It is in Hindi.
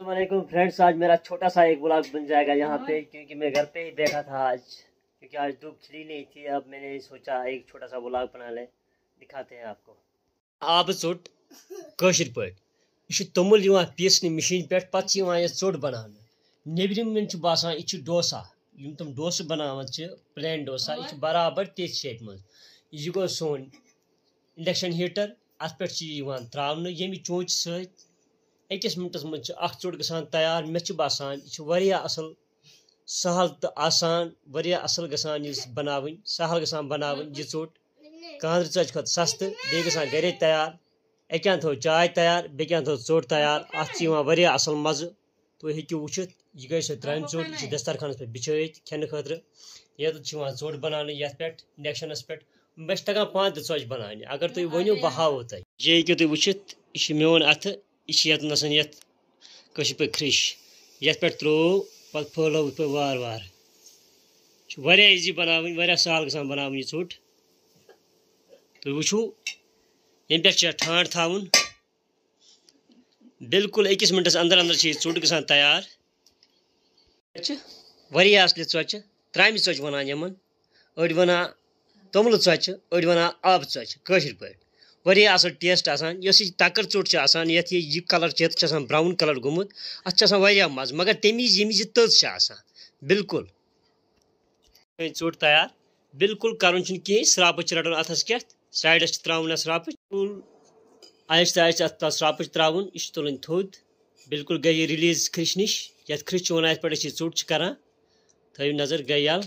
असलम फ्रेंड्स आज मेरा छोटा सा एक ब्लॉग बन जाएगा यहाँ पे हाँ। क्योंकि मैं घर पे ही बैठा था आज क्योंकि आज धूप खिली नहीं थी अब मैंने सोचा एक छोटा सा ब्लॉग बना ले दिखाते हैं आपको आप चोट कशिर पे तमुल पीसने मशीन पे पे चोट बना नबरम बसा यह डोसा यम तो तुम डोस बनान प्लेन डोसा यह हाँ। बराबर तिथ शेप मज यह गो सोन इंडक्शन हीटर अत पे त्रा यमि चोच सहित अकिस मिनटस मज चोट ग तैयार मे बसान यह असल सहल तो आसान वह असल गान यह बना सहल गान बना यह चोट कांद्र चोच खुद सस्त बे ग गरे तैयार अकान थो चाय तैयार बेकान थो चोट तैयार अत असल मज तुम हूँ वुत यह गई सो त्रा चोट यह दस्तरखानस पे बिछत खेन खुद यहाँ चोट बना ये पे इंडक्शनस पे बह तगान पान तोच बनाने अगर तुम वो बह हावो तुम ये हूँ तुम वुत यह मोन अत یہِ چھِ ییٚتنَس یَتھ کٲشِر پٲٹھۍ کھرٛش یَتھ پٮ۪ٹھ ترٛوو پَتہٕ پھٲلٲو یِتھ پٲٹھۍ وارٕ وارٕ یہِ چھِ واریاہ ایٖزی بَناوٕنۍ واریاہ سہل گژھان بَناوٕنۍ یہِ ژوٚٹ تُہۍ وٕچھِو ییٚمہِ پٮ۪ٹھ چھِ اَتھ ٹھانٛڈ تھاوُن بِلکُل أکِس مِنٹَس اَنٛدر اَنٛدر چھِ یہِ ژوٚٹ گژھان تیار چھِ واریاہ اَصلہِ ژۄچہِ ترٛامہِ ژۄچہِ وَنان یِمَن أڑۍ وَنان توٚملہٕ ژۄچہِ أڑۍ وَنان آبہٕ ژۄچہِ کٲشِر پٲٹھۍ वह असल टेस्ट आसान तकर चोट ये कलर ये ब्राउन कलर गुमुत अत मज मगर तमी यम तज आसान बिल्कुल चोट तैयार बिल्कुल कर कहीं श्राप रटन अथस क्या साइडस त्रावन श्राप आहिस्ता आहिस्ता अत श्राप त्रावन यह तुलन थोद बिल्कुल गई रिलीज ख्रिश निश ये ख्रिश वन पे च्योट करान थो नजर गई यल